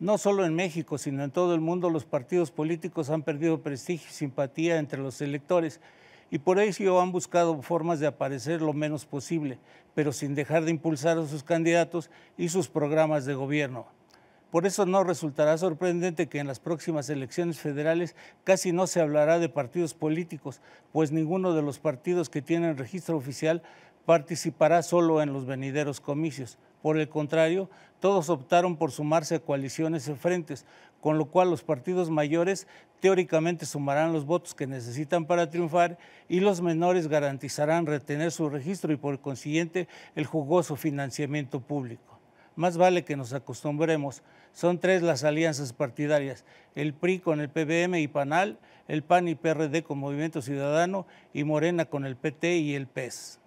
No solo en México, sino en todo el mundo los partidos políticos han perdido prestigio y simpatía entre los electores y por ello han buscado formas de aparecer lo menos posible, pero sin dejar de impulsar a sus candidatos y sus programas de gobierno. Por eso no resultará sorprendente que en las próximas elecciones federales casi no se hablará de partidos políticos, pues ninguno de los partidos que tienen registro oficial participará solo en los venideros comicios. Por el contrario, todos optaron por sumarse a coaliciones en frentes, con lo cual los partidos mayores teóricamente sumarán los votos que necesitan para triunfar y los menores garantizarán retener su registro y por consiguiente el jugoso financiamiento público. Más vale que nos acostumbremos. Son tres las alianzas partidarias, el PRI con el PBM y PANAL, el PAN y PRD con Movimiento Ciudadano y Morena con el PT y el PES.